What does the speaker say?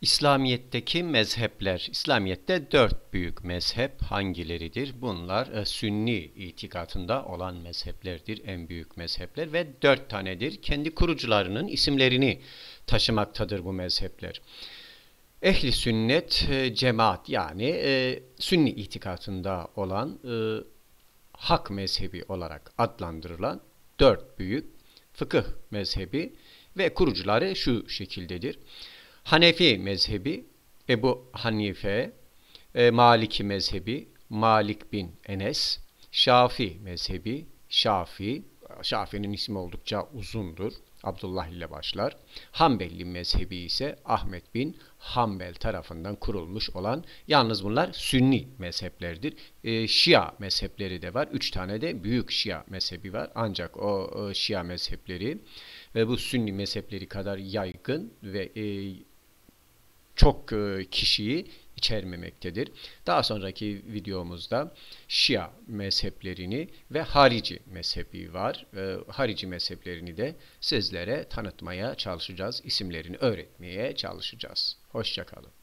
İslamiyet'teki mezhepler, İslamiyet'te dört büyük mezhep hangileridir? Bunlar e, sünni itikatında olan mezheplerdir, en büyük mezhepler ve dört tanedir. Kendi kurucularının isimlerini taşımaktadır bu mezhepler. Ehli sünnet e, cemaat yani e, sünni itikatında olan e, hak mezhebi olarak adlandırılan dört büyük fıkıh mezhebi ve kurucuları şu şekildedir. Hanefi mezhebi, Ebu Hanife, e, Maliki mezhebi, Malik bin Enes, Şafi mezhebi, Şafi, Şafi'nin ismi oldukça uzundur. Abdullah ile başlar. Hanbeli mezhebi ise Ahmet bin Hanbel tarafından kurulmuş olan yalnız bunlar Sünni mezheplerdir. E, şia mezhepleri de var. Üç tane de büyük Şia mezhebi var. Ancak o e, Şia mezhepleri ve bu Sünni mezhepleri kadar yaygın ve e, çok e, kişiyi içermemektedir. Daha sonraki videomuzda Şia mezheplerini ve Harici mezhebi var. E, harici mezheplerini de sizlere tanıtmaya çalışacağız. İsimlerini öğretmeye çalışacağız. Hoşçakalın.